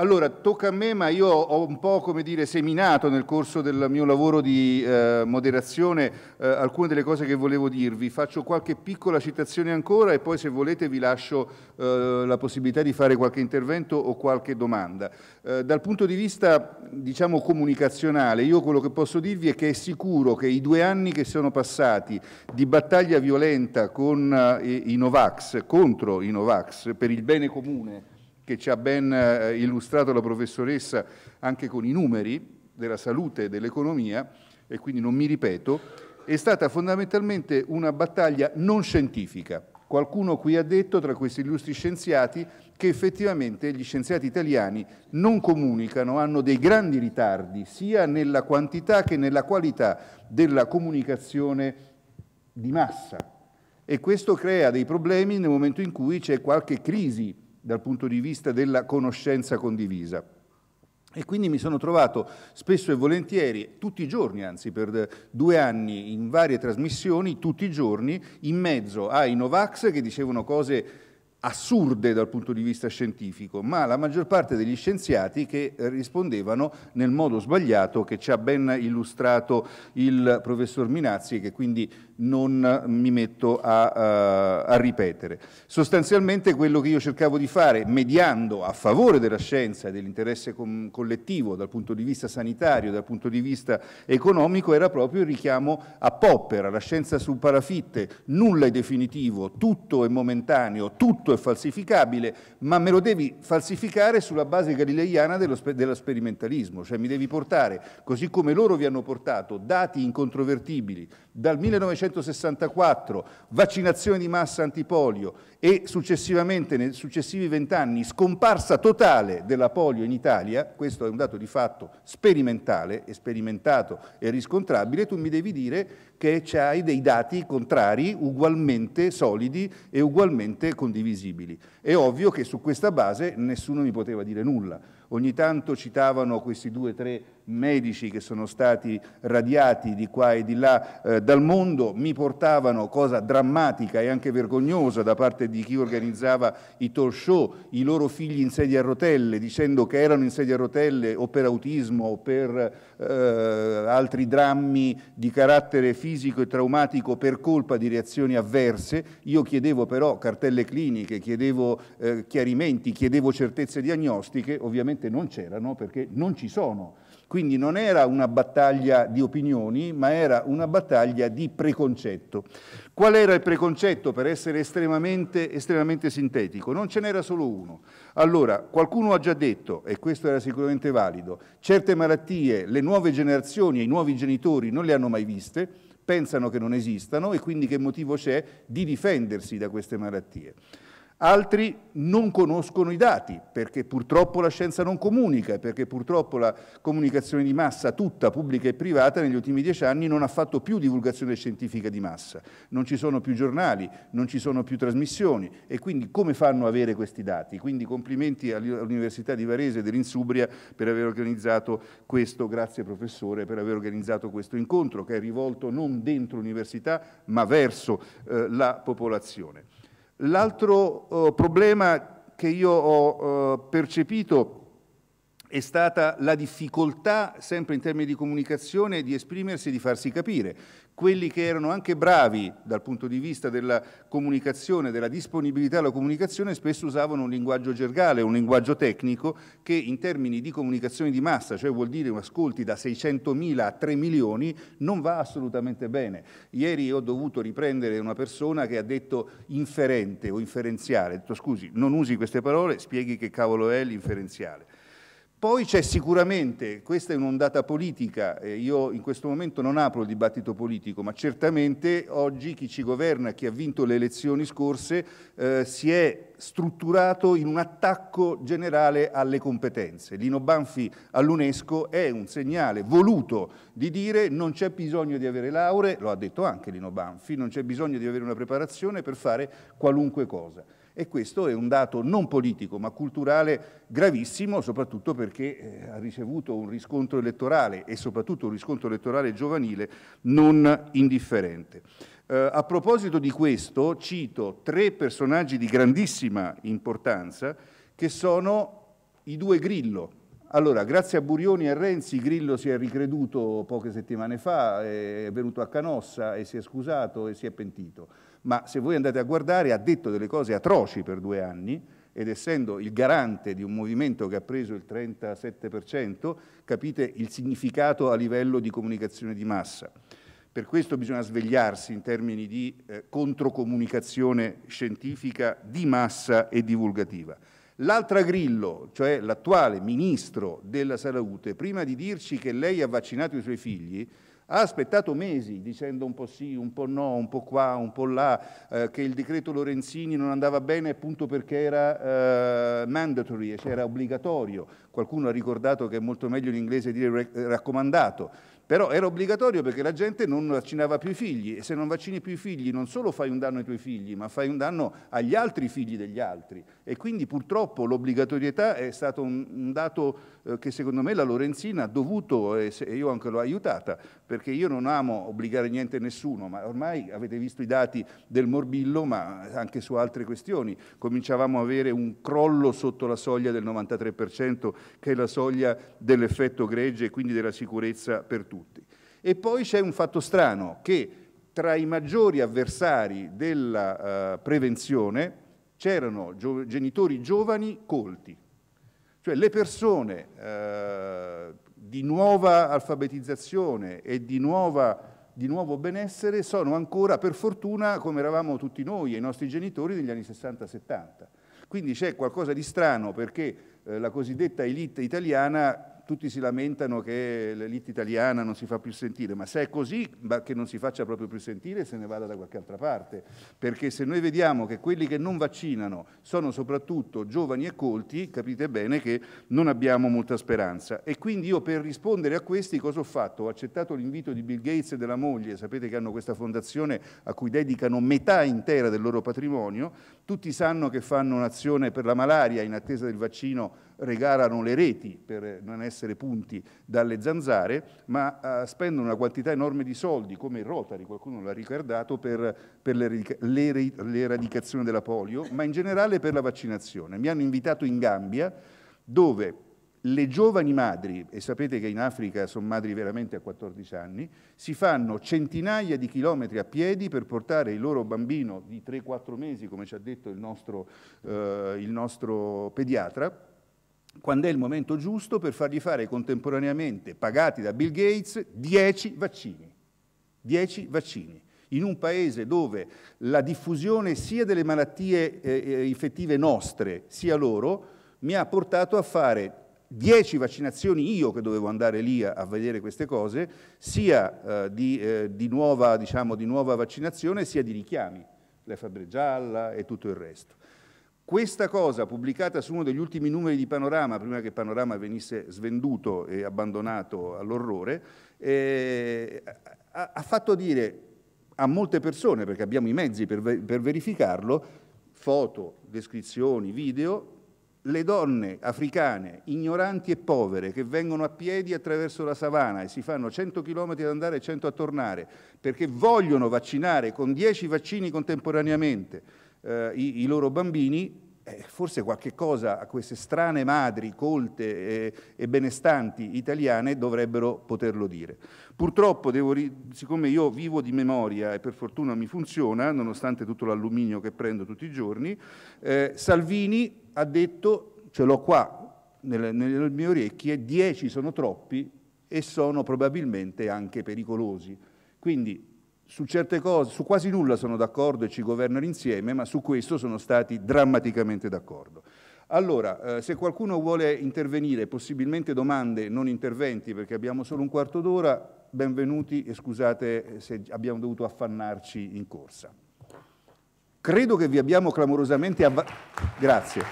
Allora, tocca a me, ma io ho un po' come dire, seminato nel corso del mio lavoro di eh, moderazione eh, alcune delle cose che volevo dirvi. Faccio qualche piccola citazione ancora e poi se volete vi lascio eh, la possibilità di fare qualche intervento o qualche domanda. Eh, dal punto di vista, diciamo, comunicazionale, io quello che posso dirvi è che è sicuro che i due anni che sono passati di battaglia violenta con eh, i Novax, contro i Novax, per il bene comune, che ci ha ben eh, illustrato la professoressa anche con i numeri della salute e dell'economia, e quindi non mi ripeto, è stata fondamentalmente una battaglia non scientifica. Qualcuno qui ha detto, tra questi illustri scienziati, che effettivamente gli scienziati italiani non comunicano, hanno dei grandi ritardi sia nella quantità che nella qualità della comunicazione di massa. E questo crea dei problemi nel momento in cui c'è qualche crisi dal punto di vista della conoscenza condivisa. E quindi mi sono trovato spesso e volentieri, tutti i giorni, anzi per due anni, in varie trasmissioni, tutti i giorni, in mezzo ai Novax che dicevano cose assurde dal punto di vista scientifico, ma la maggior parte degli scienziati che eh, rispondevano nel modo sbagliato che ci ha ben illustrato il professor Minazzi e che quindi non mi metto a, eh, a, ripetere. Sostanzialmente quello che io cercavo di fare, mediando a favore della scienza e dell'interesse collettivo dal punto di vista sanitario, dal punto di vista economico, era proprio il richiamo a Popper, alla scienza su parafitte. Nulla è definitivo, tutto è momentaneo, tutto è falsificabile, ma me lo devi falsificare sulla base galileiana dello, dello sperimentalismo, cioè mi devi portare, così come loro vi hanno portato, dati incontrovertibili dal 1964 vaccinazione di massa antipolio e successivamente, nei successivi vent'anni, scomparsa totale della polio in Italia, questo è un dato di fatto sperimentale, sperimentato e riscontrabile, tu mi devi dire che hai dei dati contrari ugualmente solidi e ugualmente condivisibili. È ovvio che su questa base nessuno mi poteva dire nulla. Ogni tanto citavano questi due o tre medici che sono stati radiati di qua e di là eh, dal mondo mi portavano, cosa drammatica e anche vergognosa da parte di chi organizzava i talk show, i loro figli in sedia a rotelle, dicendo che erano in sedia a rotelle o per autismo o per eh, altri drammi di carattere fisico e traumatico per colpa di reazioni avverse. Io chiedevo però cartelle cliniche, chiedevo eh, chiarimenti, chiedevo certezze diagnostiche, ovviamente non c'erano perché non ci sono. Quindi non era una battaglia di opinioni, ma era una battaglia di preconcetto. Qual era il preconcetto, per essere estremamente, estremamente sintetico? Non ce n'era solo uno. Allora, qualcuno ha già detto, e questo era sicuramente valido, certe malattie le nuove generazioni e i nuovi genitori non le hanno mai viste, pensano che non esistano e quindi che motivo c'è di difendersi da queste malattie. Altri non conoscono i dati, perché purtroppo la scienza non comunica, perché purtroppo la comunicazione di massa, tutta pubblica e privata, negli ultimi dieci anni non ha fatto più divulgazione scientifica di massa. Non ci sono più giornali, non ci sono più trasmissioni e quindi come fanno ad avere questi dati? Quindi complimenti all'Università di Varese e dell'Insubria per aver organizzato questo, grazie professore, per aver organizzato questo incontro che è rivolto non dentro l'università ma verso eh, la popolazione. L'altro eh, problema che io ho eh, percepito è stata la difficoltà, sempre in termini di comunicazione, di esprimersi e di farsi capire quelli che erano anche bravi dal punto di vista della comunicazione, della disponibilità alla comunicazione, spesso usavano un linguaggio gergale, un linguaggio tecnico che in termini di comunicazione di massa, cioè vuol dire ascolti da 600.000 a 3 milioni, non va assolutamente bene. Ieri ho dovuto riprendere una persona che ha detto inferente o inferenziale, ho detto scusi, non usi queste parole, spieghi che cavolo è l'inferenziale. Poi c'è sicuramente, questa è un'ondata politica, eh, io in questo momento non apro il dibattito politico, ma certamente oggi chi ci governa, chi ha vinto le elezioni scorse, eh, si è strutturato in un attacco generale alle competenze. Lino Banfi all'UNESCO è un segnale voluto di dire non c'è bisogno di avere lauree, lo ha detto anche Lino Banfi, non c'è bisogno di avere una preparazione per fare qualunque cosa. E questo è un dato non politico ma culturale gravissimo, soprattutto perché eh, ha ricevuto un riscontro elettorale e soprattutto un riscontro elettorale giovanile non indifferente. Eh, a proposito di questo, cito tre personaggi di grandissima importanza che sono i due Grillo. Allora, grazie a Burioni e a Renzi, Grillo si è ricreduto poche settimane fa, è venuto a Canossa e si è scusato e si è pentito ma se voi andate a guardare ha detto delle cose atroci per due anni ed essendo il garante di un movimento che ha preso il 37%, capite il significato a livello di comunicazione di massa. Per questo bisogna svegliarsi in termini di eh, controcomunicazione scientifica di massa e divulgativa. L'altra Grillo, cioè l'attuale ministro della Salute, prima di dirci che lei ha vaccinato i suoi figli, ha aspettato mesi dicendo un po' sì, un po' no, un po' qua, un po' là, eh, che il decreto Lorenzini non andava bene appunto perché era eh, mandatory, cioè era obbligatorio. Qualcuno ha ricordato che è molto meglio in inglese dire raccomandato. Però era obbligatorio perché la gente non vaccinava più i figli e se non vaccini più i figli non solo fai un danno ai tuoi figli, ma fai un danno agli altri figli degli altri. E quindi purtroppo l'obbligatorietà è stato un, un dato eh, che secondo me la Lorenzina ha dovuto, e, eh, se, e io anche l'ho aiutata, perché io non amo obbligare niente a nessuno, ma ormai avete visto i dati del morbillo, ma anche su altre questioni. Cominciavamo a avere un crollo sotto la soglia del 93%, che è la soglia dell'effetto gregge e quindi della sicurezza per tutti. E poi c'è un fatto strano, che tra i maggiori avversari della eh, prevenzione c'erano gio genitori giovani colti, cioè le persone eh, di nuova alfabetizzazione e di, nuova, di, nuovo benessere sono ancora, per fortuna, come eravamo tutti noi e i nostri genitori negli anni 60-70. Quindi c'è qualcosa di strano perché eh, la cosiddetta elite italiana tutti si lamentano che l'elite italiana non si fa più sentire, ma se è così, che non si faccia proprio più sentire, se ne vada da qualche altra parte, perché se noi vediamo che quelli che non vaccinano sono soprattutto giovani e colti, capite bene che non abbiamo molta speranza. E quindi io per rispondere a questi cosa ho fatto? Ho accettato l'invito di Bill Gates e della moglie, sapete che hanno questa fondazione a cui dedicano metà intera del loro patrimonio, tutti sanno che fanno un'azione per la malaria in attesa del vaccino regalano le reti per non essere punti dalle zanzare, ma eh, spendono una quantità enorme di soldi, come il Rotary, qualcuno l'ha ricordato, per, per l'eradicazione della polio, ma in generale per la vaccinazione. Mi hanno invitato in Gambia, dove le giovani madri, e sapete che in Africa sono madri veramente a 14 anni, si fanno centinaia di chilometri a piedi per portare il loro bambino di 3-4 mesi, come ci ha detto il nostro, eh, il nostro pediatra, quando è il momento giusto per fargli fare contemporaneamente, pagati da Bill Gates, 10 vaccini. 10 vaccini. In un paese dove la diffusione sia delle malattie eh, eh infettive nostre, sia loro, mi ha portato a fare 10 vaccinazioni io che dovevo andare lì a, a vedere queste cose, sia eh, di, eh, di, nuova, diciamo, di nuova vaccinazione, sia di richiami, la febbre gialla e tutto il resto. Questa cosa, pubblicata su uno degli ultimi numeri di Panorama, prima che Panorama venisse svenduto e abbandonato all'orrore, eh, ha, fatto dire a molte persone, perché abbiamo i mezzi per, per verificarlo, foto, descrizioni, video, le donne africane, ignoranti e povere, che vengono a piedi attraverso la savana e si fanno 100 km ad andare e 100 a tornare, perché vogliono vaccinare con 10 vaccini contemporaneamente, eh, i, i, loro bambini, eh, forse qualche cosa a queste strane madri colte e, e benestanti italiane dovrebbero poterlo dire. Purtroppo, devo, siccome io vivo di memoria e per fortuna mi funziona, nonostante tutto l'alluminio che prendo tutti i giorni, eh, Salvini ha detto, ce l'ho qua nelle, nelle mie orecchie, 10 sono troppi e sono probabilmente anche pericolosi. Quindi su certe cose, su quasi nulla sono d'accordo e ci governano insieme, ma su questo sono stati drammaticamente d'accordo. Allora, eh, se qualcuno vuole intervenire, possibilmente domande, non interventi, perché abbiamo solo un quarto d'ora, benvenuti e scusate se abbiamo dovuto affannarci in corsa. Credo che vi abbiamo clamorosamente avvantaggiato. Grazie.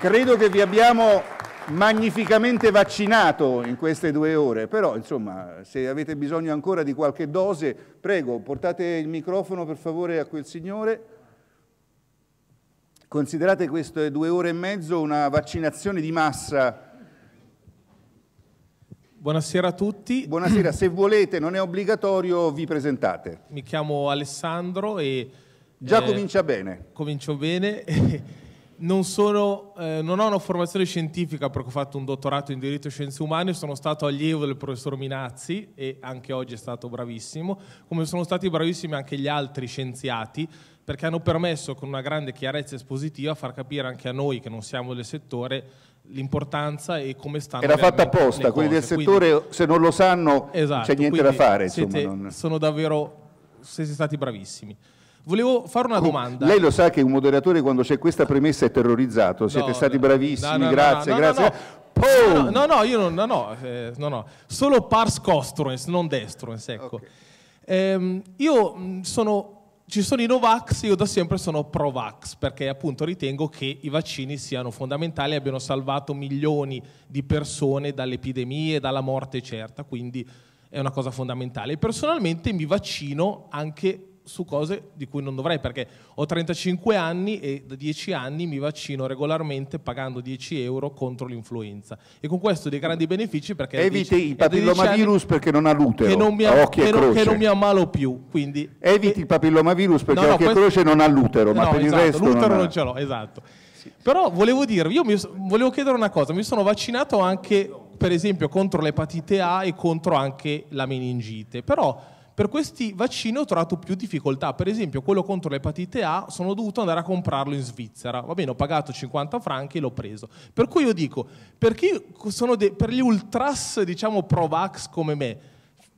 Credo che vi abbiamo magnificamente vaccinato in queste due ore, però insomma se avete bisogno ancora di qualche dose, prego portate il microfono per favore a quel signore. Considerate queste due ore e mezzo una vaccinazione di massa. Buonasera a tutti. Buonasera, se volete, non è obbligatorio, vi presentate. Mi chiamo Alessandro e... Già eh, comincia bene. Comincio bene non, sono, eh, non, ho una formazione scientifica perché ho fatto un dottorato in diritto e scienze umane, sono stato allievo del professor Minazzi e anche oggi è stato bravissimo, come sono stati bravissimi anche gli altri scienziati perché hanno permesso con una grande chiarezza espositiva far capire anche a noi che non siamo del settore l'importanza e come stanno era fatta apposta, quelli del settore quindi, se non lo sanno esatto, c'è niente da fare siete, non... sono davvero siete stati bravissimi Volevo fare una domanda. Lei lo sa che un moderatore quando c'è questa premessa è terrorizzato, siete no, stati bravissimi, no, no, grazie, grazie. No, no, no, io non, no, no, eh, no, no, solo pars costruens, non destruens, ecco. Okay. Ehm, io mm, sono ci sono i Novax, io da sempre sono pro-vax, perché appunto ritengo che i vaccini siano fondamentali e abbiano salvato milioni di persone dalle epidemie, dalla morte certa, quindi è una cosa fondamentale. Personalmente mi vaccino anche su cose di cui non dovrei, perché ho 35 anni e da 10 anni mi vaccino regolarmente pagando 10 euro contro l'influenza. E con questo dei grandi benefici perché... Eviti 10, il papillomavirus perché non ha l'utero, che non mi, ha, che non, che non mi ammalo più. Quindi, Eviti e, il papillomavirus perché no, no, occhi questo, croce non ha l'utero, no, ma per esatto, il resto... L'utero non, non ce l'ho, esatto. Sì. Però volevo dirvi, io mi, volevo chiedere una cosa, mi sono vaccinato anche per esempio contro l'epatite A e contro anche la meningite, però per questi vaccini ho trovato più difficoltà, per esempio quello contro l'epatite A sono dovuto andare a comprarlo in Svizzera, va bene, ho pagato 50 franchi e l'ho preso. Per cui io dico, per, chi sono de- per gli ultras, diciamo, pro-vax come me,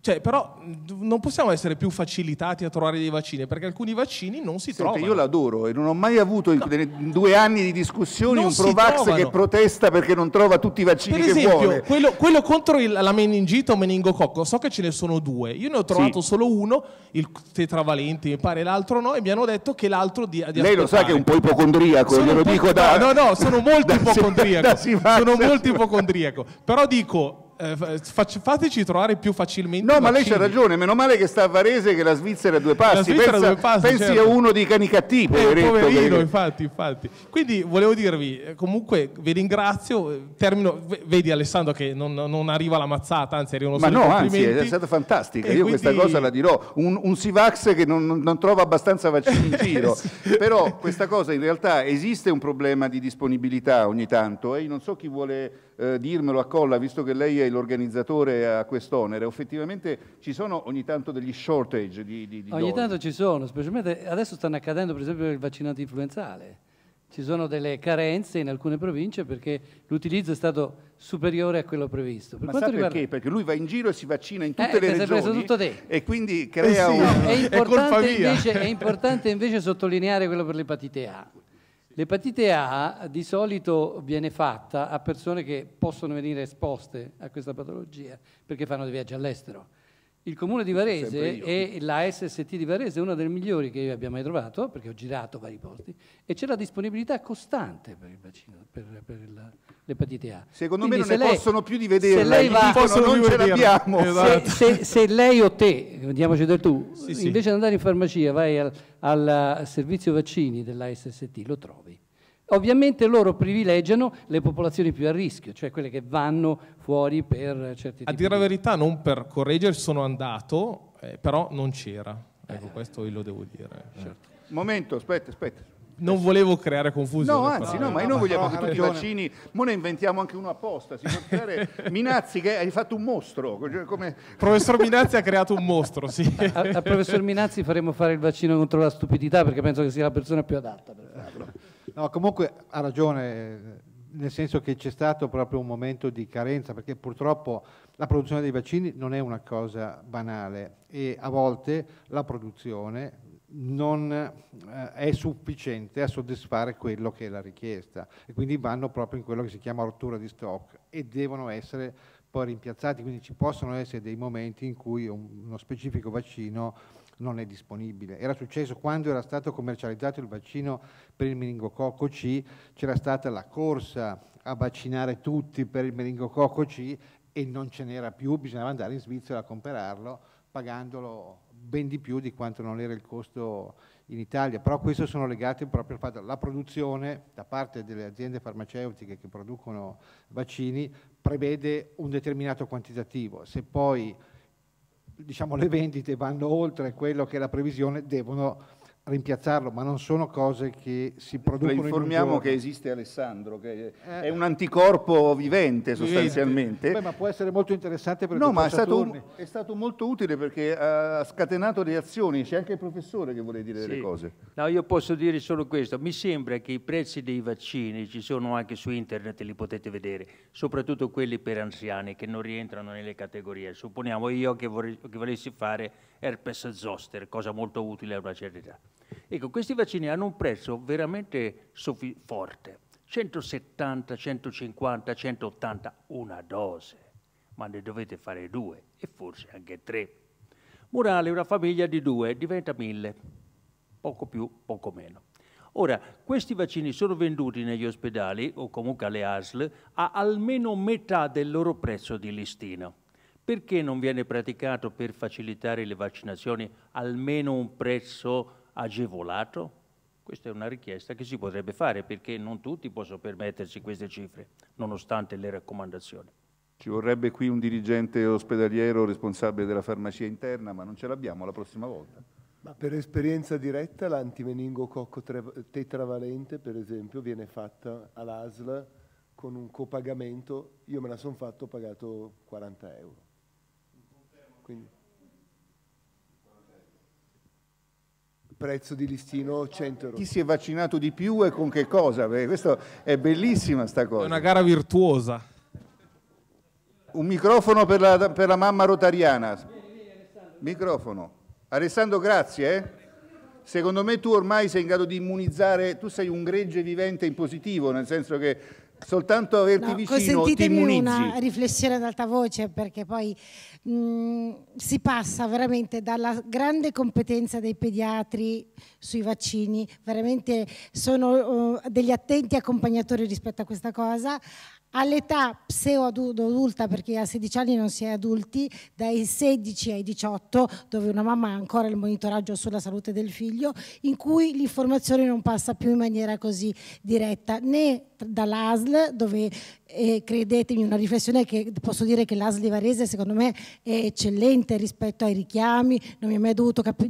cioè, però non possiamo essere più facilitati a trovare dei vaccini, perché alcuni vaccini non si Senti, trovano. Io l'adoro e non ho mai avuto no. in due anni di discussioni non un Provax che protesta perché non trova tutti i vaccini per esempio, che vuole. Quello, quello contro il, la meningita o meningococco, so che ce ne sono due. Io ne ho trovato sì. solo uno, il tetravalente mi pare, l'altro no, e mi hanno detto che l'altro di, di Lei lo sa che è un po' ipocondriaco, glielo dico da... No, no, sono molto ipocondriaco. sono molto ipocondriaco. Però dico, eh, fac- fateci trovare più facilmente. No, ma lei c'ha ragione, meno male che sta a Varese che la Svizzera è due passi. Pensa, due passi, pensi certo. a uno dei cani cattivi, eh, poverino, che... infatti, infatti. Quindi volevo dirvi, eh, comunque vi ringrazio, eh, termino, vedi Alessandro che non, non arriva la mazzata, anzi arrivano Ma no, anzi, è stata fantastica, e io quindi... questa cosa la dirò, un, un Sivax che non, non trova abbastanza vaccini in eh, giro, però questa cosa in realtà esiste un problema di disponibilità ogni tanto e io non so chi vuole eh, dirmelo a Colla, visto che lei è l'organizzatore a quest'onere, effettivamente ci sono ogni tanto degli shortage di, di, di Ogni dose. tanto ci sono, specialmente adesso stanno accadendo per esempio per il vaccinato influenzale. Ci sono delle carenze in alcune province perché l'utilizzo è stato superiore a quello previsto. Per Ma sa riguarda... perché? Perché lui va in giro e si vaccina in eh, tutte eh, le regioni e quindi crea eh sì, un... No, è, eh, importante invece, è importante invece sottolineare quello per l'epatite A L'epatite A di solito viene fatta a persone che possono venire esposte a questa patologia perché fanno dei viaggi all'estero il comune di Varese e la SST di Varese è una delle migliori che io abbia mai trovato, perché ho girato vari posti, e c'è la disponibilità costante per il bacino, per, per l'epatite A. Secondo Quindi me non se ne lei, possono più di vederla, se lei va, possono, non ce l'abbiamo. Esatto. Se, se, se, lei o te, diamoci del tu, sì, invece sì. di andare in farmacia vai al, al servizio vaccini della SST, lo trovi Ovviamente loro privilegiano le popolazioni più a rischio, cioè quelle che vanno fuori per certi... A dire di... la verità, non per correggere, sono andato, eh, però non c'era. Eh. Ecco, questo lo devo dire. Eh. Certo. Momento, aspetta, aspetta. Non eh. volevo creare confusione. No, anzi, no, ma noi non ah, vogliamo che tutti i vaccini. Ma ne inventiamo anche uno apposta. Si può creare Minazzi che hai fatto un mostro. Cioè, come... Professor Minazzi ha creato un mostro, sì. Al professor Minazzi faremo fare il vaccino contro la stupidità perché penso che sia la persona più adatta per farlo. No, comunque ha ragione, nel senso che c'è stato proprio un momento di carenza, perché purtroppo la produzione dei vaccini non è una cosa banale e a volte la produzione non eh, è sufficiente a soddisfare quello che è la richiesta e quindi vanno proprio in quello che si chiama rottura di stock e devono essere poi rimpiazzati, quindi ci possono essere dei momenti in cui un, uno specifico vaccino non è disponibile. Era successo quando era stato commercializzato il vaccino per il meningococco C, c'era stata la corsa a vaccinare tutti per il meningococco C e non ce n'era più, bisognava andare in Svizzera a comprarlo pagandolo ben di più di quanto non era il costo in Italia, però questo sono legati proprio al fatto che la produzione da parte delle aziende farmaceutiche che producono vaccini prevede un determinato quantitativo, se poi diciamo, le vendite vanno oltre quello che è la previsione, devono rimpiazzarlo, ma non sono cose che si producono. Le informiamo in che esiste Alessandro, che eh, è un anticorpo vivente sostanzialmente. Vivente. Beh, ma può essere molto interessante per No, ma è stato, è stato, molto utile perché ha scatenato reazioni, c'è anche il professore che vuole dire sì. delle cose. No, io posso dire solo questo, mi sembra che i prezzi dei vaccini ci sono anche su internet, li potete vedere, soprattutto quelli per anziani che non rientrano nelle categorie. Supponiamo io che, vorrei, che volessi fare herpes zoster, cosa molto utile a una certa età. Ecco, questi vaccini hanno un prezzo veramente forte, 170, 150, 180, una dose, ma ne dovete fare due e forse anche tre. Murale, una famiglia di due, diventa mille, poco più, poco meno. Ora, questi vaccini sono venduti negli ospedali o comunque alle ASL a almeno metà del loro prezzo di listino. Perché non viene praticato per facilitare le vaccinazioni almeno un prezzo agevolato? Questa è una richiesta che si potrebbe fare perché non tutti possono permettersi queste cifre, nonostante le raccomandazioni. Ci vorrebbe qui un dirigente ospedaliero responsabile della farmacia interna, ma non ce l'abbiamo la prossima volta. Ma per esperienza diretta l'antimeningococco tetravalente, per esempio, viene fatta all'ASL con un copagamento, io me la sono fatto, ho pagato 40 euro. Quindi. prezzo di listino 100 euro. Chi si è vaccinato di più e con che cosa? Beh, questo è bellissima sta cosa. È una gara virtuosa. Un microfono per la, per la mamma rotariana. Microfono. Alessandro, grazie. Eh? Secondo me tu ormai sei in grado di immunizzare, tu sei un gregge vivente in positivo, nel senso che soltanto averti no, vicino ti immunizzi. una riflessione ad alta voce perché poi mh, si passa veramente dalla grande competenza dei pediatri sui vaccini, veramente sono uh, degli attenti accompagnatori rispetto a questa cosa, all'età pseudo-adulta, perché a 16 anni non si è adulti, dai 16 ai 18, dove una mamma ha ancora il monitoraggio sulla salute del figlio, in cui l'informazione non passa più in maniera così diretta, né dall'ASL, dove eh, credetemi una riflessione che posso dire che l'ASL di Varese secondo me è eccellente rispetto ai richiami, non mi è mai,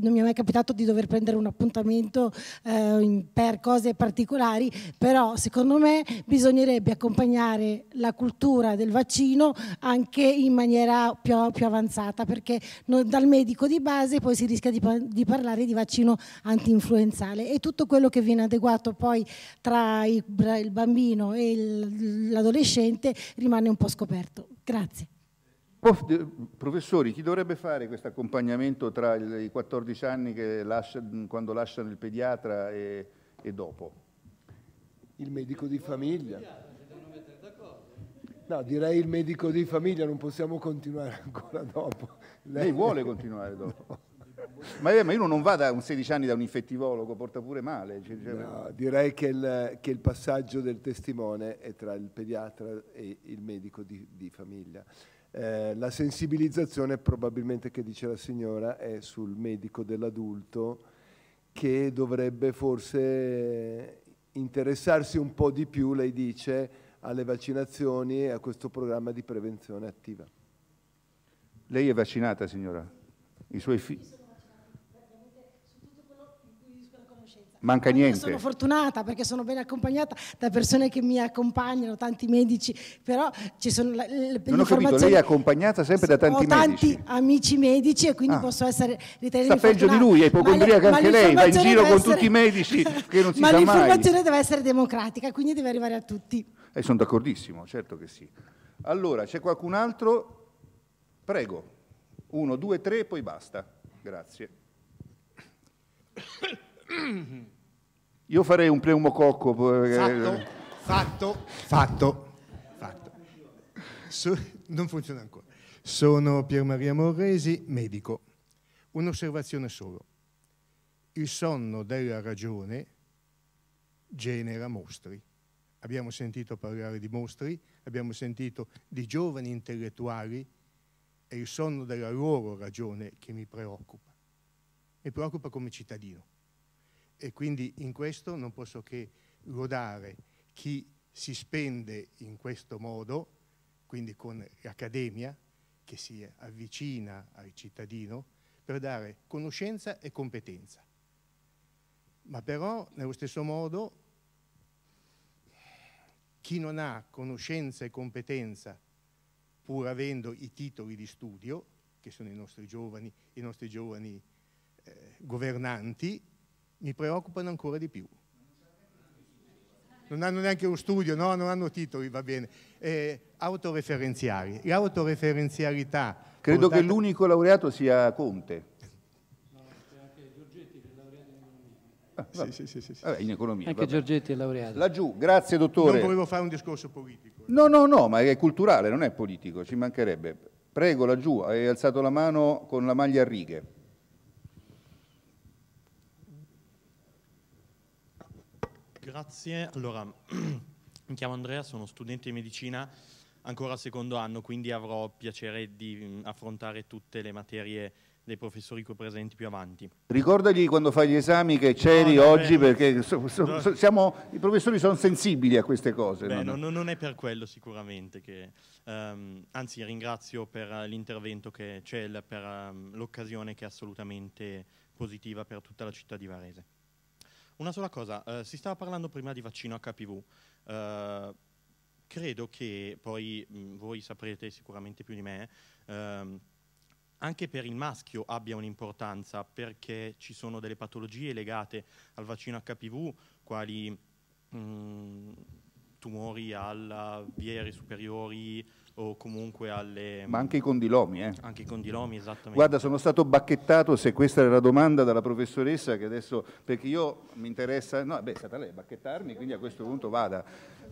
non mi è mai capitato di dover prendere un appuntamento eh, per cose particolari, però secondo me bisognerebbe accompagnare la cultura del vaccino anche in maniera più, più avanzata, perché non, dal medico di base poi si rischia di, di parlare di vaccino anti-influenzale e tutto quello che viene adeguato poi tra il, il bambino e l'adolescente rimane un po' scoperto. Grazie. Professori, chi dovrebbe fare questo accompagnamento tra i 14 anni che lascia, quando lasciano il pediatra e, e dopo? Il medico di famiglia. No, direi il medico di famiglia, non possiamo continuare ancora dopo. Lei, Lei vuole continuare dopo? No. Ma, eh, io non vado a un 16 anni da un infettivologo, porta pure male. Cioè, cioè, no, direi che il, che il, passaggio del testimone è tra il pediatra e il medico di, di famiglia. Eh, la sensibilizzazione probabilmente che dice la signora è sul medico dell'adulto che dovrebbe forse interessarsi un po' di più, lei dice, alle vaccinazioni e a questo programma di prevenzione attiva. Lei è vaccinata, signora? I suoi figli? manca niente. Sono fortunata perché sono ben accompagnata da persone che mi accompagnano, tanti medici, però ci sono le, le Non ho capito, lei è accompagnata sempre da tanti medici. Ho tanti amici medici e quindi ah. posso essere ritenuta Sta peggio di lui, è ipocondriaca anche lei, va in giro con essere... tutti i medici che non si ma sa mai. Ma l'informazione deve essere democratica, quindi deve arrivare a tutti. E sono d'accordissimo, certo che sì. Allora, c'è qualcun altro? Prego. Uno, due, tre, poi basta. Grazie. Io farei un pneumococco. Eh, eh. Fatto, fatto, fatto, fatto. So, non funziona ancora. Sono Pier Maria Morresi, medico. Un'osservazione solo. Il sonno della ragione genera mostri. Abbiamo sentito parlare di mostri, abbiamo sentito di giovani intellettuali, e il sonno della loro ragione che mi preoccupa. Mi preoccupa come cittadino. E quindi in questo non posso che lodare chi si spende in questo modo, quindi con l'accademia, che si avvicina al cittadino, per dare conoscenza e competenza. Ma però, nello stesso modo, chi non ha conoscenza e competenza, pur avendo i titoli di studio, che sono i nostri giovani, i nostri giovani eh, governanti, mi preoccupano ancora di più. Non hanno neanche uno studio, no, non hanno titoli, va bene. Eh, autoreferenziari. L'autoreferenzialità... Credo portata... che l'unico laureato sia Conte. Ah, sì, sì, sì, vabbè, in economia. Anche vabbè. Giorgetti è laureato. Laggiù, grazie dottore. Non volevo fare un discorso politico. Eh. No, no, no, ma è culturale, non è politico, ci mancherebbe. Prego, laggiù, hai alzato la mano con la maglia a righe. Grazie. Allora, mi chiamo Andrea, sono studente di medicina ancora secondo anno, quindi avrò piacere di mm, affrontare tutte le materie dei professori qui presenti più avanti. Ricordagli quando fai gli esami che c'eri no, oggi beh, perché so, so, so, siamo, i professori sono sensibili a queste cose. Beh, no? non, non è per quello sicuramente, che, um, anzi ringrazio per l'intervento che c'è, per um, l'occasione che è assolutamente positiva per tutta la città di Varese. Una sola cosa, uh, si stava parlando prima di vaccino HPV. Uh, eh, credo che poi mh, voi saprete sicuramente più di me. Uh, anche per il maschio abbia un'importanza perché ci sono delle patologie legate al vaccino HPV, quali mh, mm, tumori alla viere superiori, o comunque alle... Ma anche i condilomi, eh? Anche i condilomi, esattamente. Guarda, sono stato bacchettato, se questa era la domanda, dalla professoressa che adesso... perché io mi interessa... No, beh, è stata lei a bacchettarmi, quindi a questo punto vada.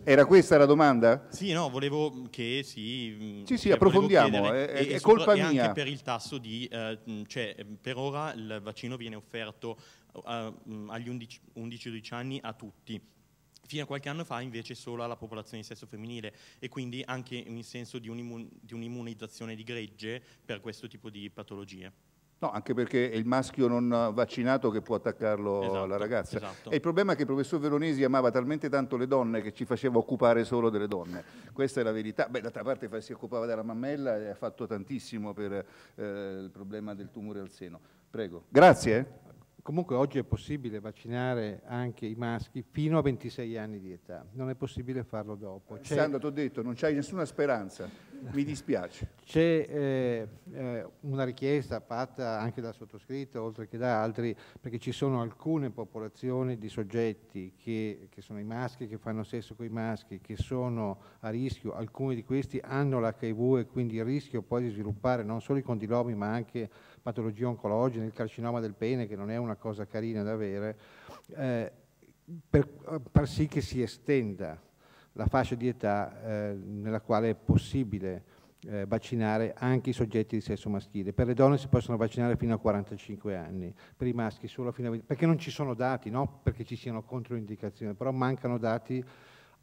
Era questa la domanda? Sì, no, volevo che si... Sì, cioè, sì, approfondiamo, chiedere, eh, è, è, è colpa mia. E anche per il tasso di... Eh, cioè, per ora il vaccino viene offerto eh, agli 11-12 anni a tutti, fino a qualche anno fa invece solo alla popolazione di sesso femminile e quindi anche in senso di, un'immunizzazione di gregge per questo tipo di patologie. No, anche perché è il maschio non vaccinato che può attaccarlo esatto, alla ragazza. Esatto. E il problema è che il professor Veronesi amava talmente tanto le donne che ci faceva occupare solo delle donne. Questa è la verità. Beh, d'altra parte si occupava della mammella e ha fatto tantissimo per eh, il problema del tumore al seno. Prego. Grazie. Eh. Comunque oggi è possibile vaccinare anche i maschi fino a 26 anni di età, non è possibile farlo dopo. C'è... Sandro, ti ho detto, non c'hai nessuna speranza, mi dispiace. C'è eh, eh, una richiesta fatta anche dal sottoscritto, oltre che da altri, perché ci sono alcune popolazioni di soggetti che, che sono i maschi, che fanno sesso con i maschi, che sono a rischio, alcuni di questi hanno l'HIV e quindi il rischio poi di sviluppare non solo i condilomi ma anche patologie oncologiche, il carcinoma del pene, che non è una cosa carina da avere, eh, per far sì che si estenda la fascia di età eh, nella quale è possibile eh, vaccinare anche i soggetti di sesso maschile. Per le donne si possono vaccinare fino a 45 anni, per i maschi solo fino a 20, perché non ci sono dati, non perché ci siano controindicazioni, però mancano dati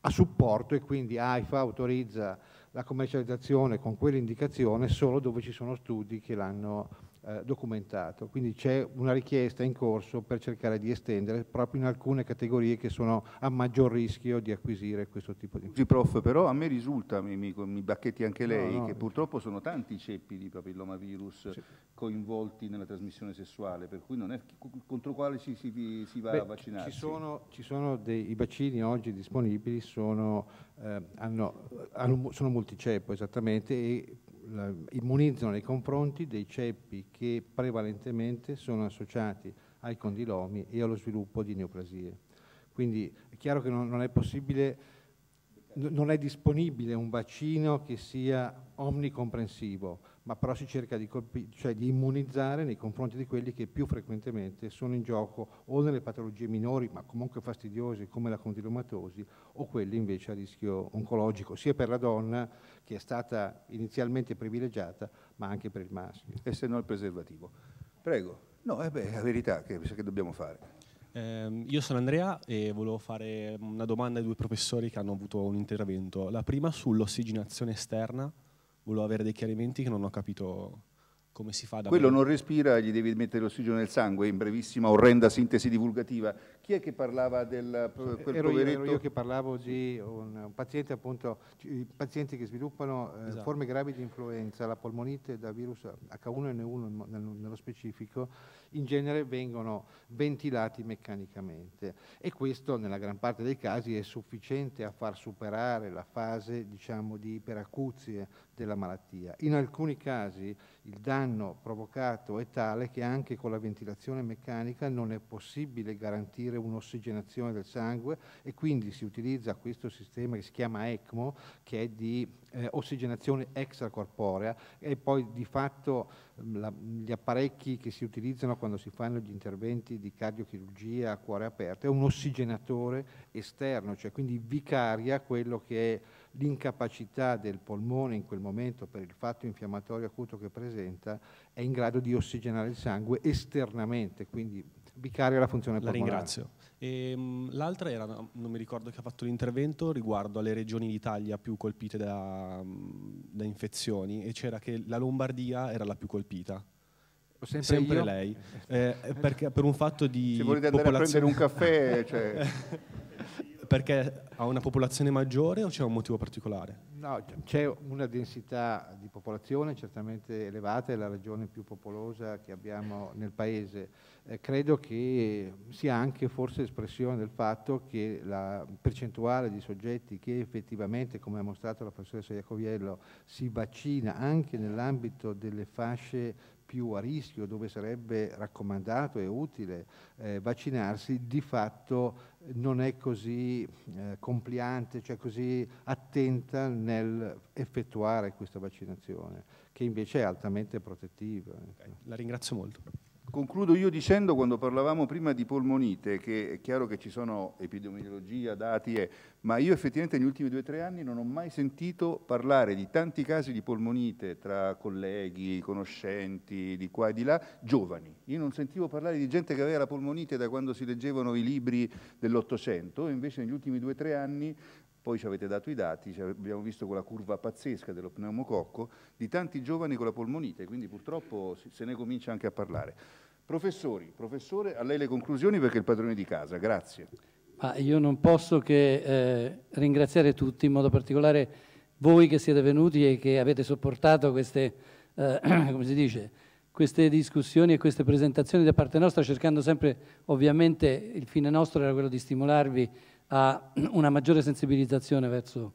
a supporto e quindi AIFA autorizza la commercializzazione con quell'indicazione solo dove ci sono studi che l'hanno eh, documentato. Quindi c'è una richiesta in corso per cercare di estendere proprio in alcune categorie che sono a maggior rischio di acquisire questo tipo di... Sì, prof, però a me risulta, mi, mi, mi bacchetti anche lei, no, no, che no. purtroppo sono tanti i ceppi di papillomavirus sì. coinvolti nella trasmissione sessuale, per cui non è contro quale si, si, si va Beh, a vaccinare. Ci sono, ci sono dei, i vaccini oggi disponibili, sono, eh, hanno, hanno, sono multiceppo esattamente e immunizzano nei confronti dei ceppi che prevalentemente sono associati ai condilomi e allo sviluppo di neoplasie. Quindi è chiaro che non, non è possibile, non è disponibile un vaccino che sia omnicomprensivo, ma però si cerca di, cioè di, immunizzare nei confronti di quelli che più frequentemente sono in gioco o nelle patologie minori, ma comunque fastidiose, come la condilomatosi, o quelli invece a rischio oncologico, sia per la donna, che è stata inizialmente privilegiata, ma anche per il maschio. E se no il preservativo. Prego. No, eh è la verità che, che dobbiamo fare. Eh, io sono Andrea e volevo fare una domanda ai due professori che hanno avuto un intervento. La prima sull'ossigenazione esterna, volevo avere dei chiarimenti che non ho capito come si fa da... Quello me. non respira, gli devi mettere l'ossigeno nel sangue in brevissima orrenda sintesi divulgativa chi è che parlava del eh, quel ero poveretto? Io, ero io che parlavo di un, un paziente appunto, i pazienti che sviluppano eh, esatto. forme gravi di influenza, la polmonite da virus H1N1 nello specifico, in genere vengono ventilati meccanicamente e questo nella gran parte dei casi è sufficiente a far superare la fase diciamo, di iperacuzie della malattia. In alcuni casi il danno provocato è tale che anche con la ventilazione meccanica non è possibile garantire proprio un'ossigenazione del sangue e quindi si utilizza questo sistema che si chiama ECMO, che è di eh, ossigenazione extracorporea e poi di fatto mm, la, gli apparecchi che si utilizzano quando si fanno gli interventi di cardiochirurgia a cuore aperto è un ossigenatore esterno, cioè quindi vicaria quello che è l'incapacità del polmone in quel momento per il fatto infiammatorio acuto che presenta è in grado di ossigenare il sangue esternamente, quindi vicario della funzione La ringrazio. Ehm, l'altra era, non mi ricordo chi ha fatto l'intervento, riguardo alle regioni d'Italia più colpite da, da infezioni e c'era che la Lombardia era la più colpita. Sempre, sempre lei, eh, eh, perché per un fatto di... Se volete andare popolazione... a prendere un caffè... Cioè perché ha una popolazione maggiore o c'è un motivo particolare? No, c'è una densità di popolazione certamente elevata, è la regione più popolosa che abbiamo nel paese. Eh, credo che sia anche forse espressione del fatto che la percentuale di soggetti che effettivamente, come ha mostrato la professoressa Iacoviello, si vaccina anche nell'ambito delle fasce più a rischio, dove sarebbe raccomandato e utile eh, vaccinarsi, di fatto eh, non è così eh, compliante, cioè così attenta nel effettuare questa vaccinazione, che invece è altamente protettiva. Ecco. Okay, la ringrazio molto. Concludo io dicendo, quando parlavamo prima di polmonite, che è chiaro che ci sono epidemiologia, dati, e, ma io effettivamente negli ultimi due o tre anni non ho mai sentito parlare di tanti casi di polmonite tra colleghi, conoscenti, di qua e di là, giovani. Io non sentivo parlare di gente che aveva la polmonite da quando si leggevano i libri dell'Ottocento, invece negli ultimi due o tre anni poi ci avete dato i dati, abbiamo visto quella curva pazzesca dello pneumococco di tanti giovani con la polmonite, quindi purtroppo se ne comincia anche a parlare. Professori, professore, a lei le conclusioni perché è il padrone di casa, grazie. Ma io non posso che eh, ringraziare tutti, in modo particolare voi che siete venuti e che avete sopportato queste, eh, dice, queste discussioni e queste presentazioni da parte nostra, cercando sempre, ovviamente, il fine nostro era quello di stimolarvi a una maggiore sensibilizzazione verso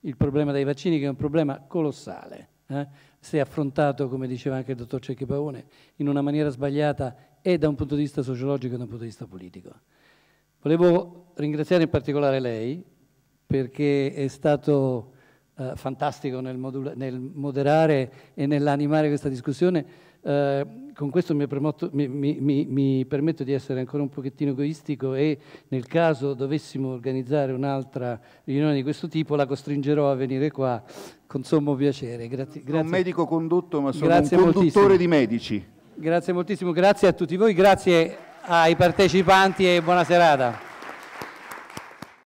il problema dei vaccini, che è un problema colossale. Eh? Se affrontato, come diceva anche il dottor Cecchi Paone, in una maniera sbagliata e da un punto di vista sociologico e da un punto di vista politico. Volevo ringraziare in particolare lei, perché è stato eh, fantastico nel, nel moderare e nell'animare questa discussione, eh, con questo mi, premotto, mi, mi, mi, permetto di essere ancora un pochettino egoistico e nel caso dovessimo organizzare un'altra riunione di questo tipo la costringerò a venire qua con sommo piacere. Grazie, grazie. Non medico condotto ma sono grazie un conduttore moltissimo. di medici. Grazie moltissimo, grazie a tutti voi, grazie ai partecipanti e buona serata.